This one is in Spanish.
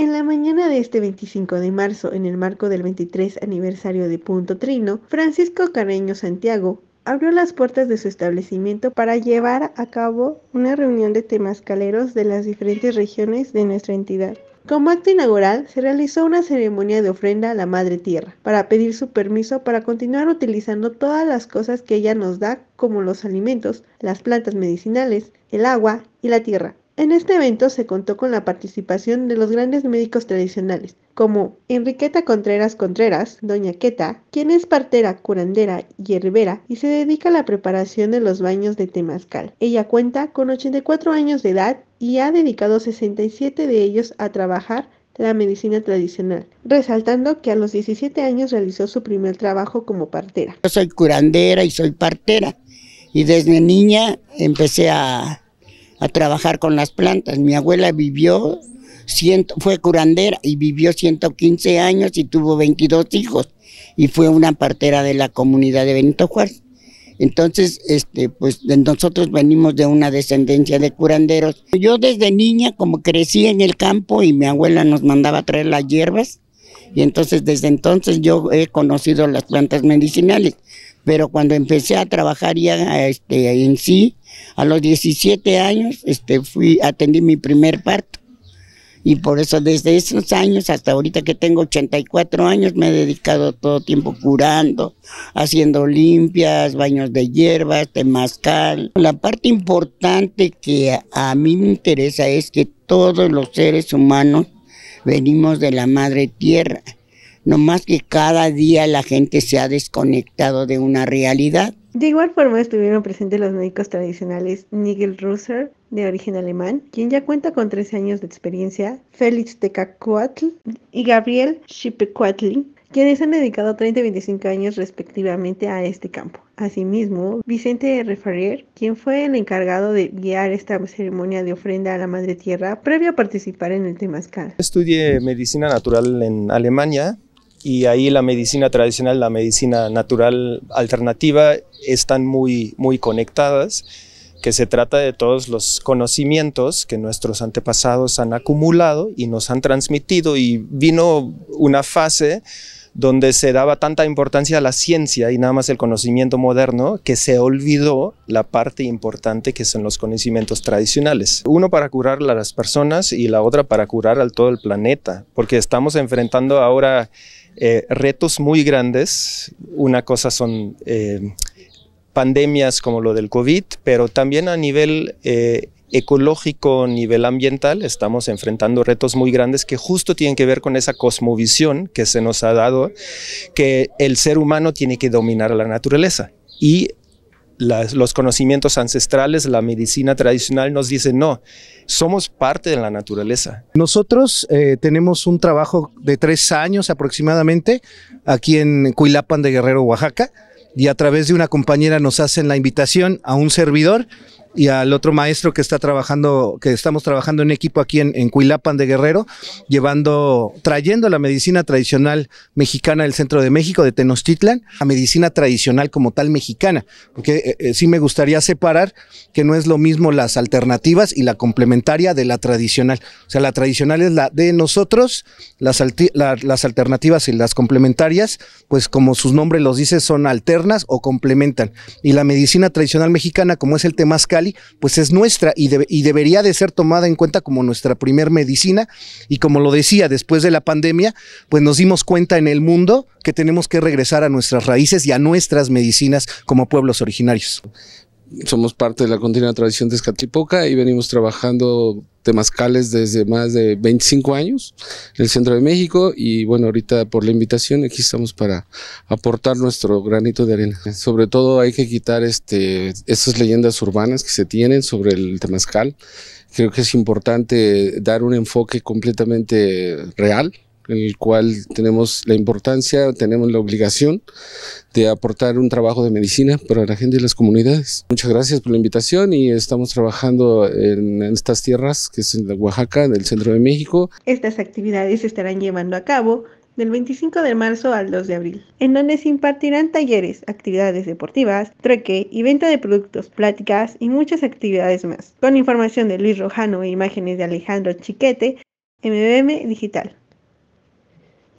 En la mañana de este 25 de marzo, en el marco del 23 aniversario de Punto Trino, Francisco Carreño Santiago abrió las puertas de su establecimiento para llevar a cabo una reunión de caleros de las diferentes regiones de nuestra entidad. Como acto inaugural, se realizó una ceremonia de ofrenda a la Madre Tierra para pedir su permiso para continuar utilizando todas las cosas que ella nos da, como los alimentos, las plantas medicinales, el agua y la tierra, en este evento se contó con la participación de los grandes médicos tradicionales, como Enriqueta Contreras Contreras, Doña Queta, quien es partera, curandera y herbera y se dedica a la preparación de los baños de temazcal. Ella cuenta con 84 años de edad y ha dedicado 67 de ellos a trabajar la medicina tradicional, resaltando que a los 17 años realizó su primer trabajo como partera. Yo soy curandera y soy partera y desde niña empecé a a trabajar con las plantas. Mi abuela vivió, fue curandera y vivió 115 años y tuvo 22 hijos y fue una partera de la comunidad de Benito Juárez. Entonces, este, pues nosotros venimos de una descendencia de curanderos. Yo desde niña, como crecí en el campo y mi abuela nos mandaba a traer las hierbas, y entonces desde entonces yo he conocido las plantas medicinales. Pero cuando empecé a trabajar ya este, en sí, a los 17 años este, fui, atendí mi primer parto. Y por eso desde esos años hasta ahorita que tengo 84 años me he dedicado todo tiempo curando, haciendo limpias, baños de hierbas, temazcal. La parte importante que a mí me interesa es que todos los seres humanos venimos de la madre tierra, no más que cada día la gente se ha desconectado de una realidad. De igual forma estuvieron presentes los médicos tradicionales Nigel Russer, de origen alemán, quien ya cuenta con 13 años de experiencia, Félix Tecacuatl y Gabriel Chipecuatli, quienes han dedicado 30 y 25 años respectivamente a este campo. Asimismo, Vicente Referrier, quien fue el encargado de guiar esta ceremonia de ofrenda a la Madre Tierra previo a participar en el Temazcal. Estudié medicina natural en Alemania y ahí la medicina tradicional, la medicina natural alternativa están muy, muy conectadas, que se trata de todos los conocimientos que nuestros antepasados han acumulado y nos han transmitido y vino una fase donde se daba tanta importancia a la ciencia y nada más el conocimiento moderno que se olvidó la parte importante que son los conocimientos tradicionales. Uno para curar a las personas y la otra para curar al todo el planeta, porque estamos enfrentando ahora eh, retos muy grandes. Una cosa son eh, pandemias como lo del COVID, pero también a nivel ecológico, eh, ecológico, nivel ambiental, estamos enfrentando retos muy grandes que justo tienen que ver con esa cosmovisión que se nos ha dado, que el ser humano tiene que dominar a la naturaleza. Y los conocimientos ancestrales, la medicina tradicional nos dice no, somos parte de la naturaleza. Nosotros eh, tenemos un trabajo de tres años aproximadamente aquí en Cuilapan de Guerrero, Oaxaca, y a través de una compañera nos hacen la invitación a un servidor y al otro maestro que está trabajando, que estamos trabajando en equipo aquí en, Cuilapan de Guerrero, llevando, trayendo la medicina tradicional mexicana del centro de México, de Tenochtitlan, a medicina tradicional como tal mexicana, porque eh, eh, sí me gustaría separar que no es lo mismo las alternativas y la complementaria de la tradicional. O sea, la tradicional es la de nosotros, las, las alternativas y las complementarias, pues como sus nombres los dice, son alternas o complementan. Y la medicina tradicional mexicana, como es el tema pues es nuestra y, y debería de ser tomada en cuenta como nuestra primer medicina. Y como lo decía, después de la pandemia, pues nos dimos cuenta en el mundo que tenemos que regresar a nuestras raíces y a nuestras medicinas como pueblos originarios somos parte de la continua tradición de Escatlipoca y venimos trabajando temazcales desde más de 25 años en el centro de México y bueno, ahorita por la invitación aquí estamos para aportar nuestro granito de arena. Sobre todo hay que quitar este, estas leyendas urbanas que se tienen sobre el temazcal. Creo que es importante dar un enfoque completamente real en el cual tenemos la importancia, tenemos la obligación de aportar un trabajo de medicina para la gente y las comunidades. Muchas gracias por la invitación y estamos trabajando en, estas tierras, que es en Oaxaca, en el centro de México. Estas actividades se estarán llevando a cabo del 25 de marzo al 2 de abril, en donde se impartirán talleres, actividades deportivas, trueque y venta de productos, pláticas y muchas actividades más. Con información de Luis Rojano e imágenes de Alejandro Chiquete, MBM Digital.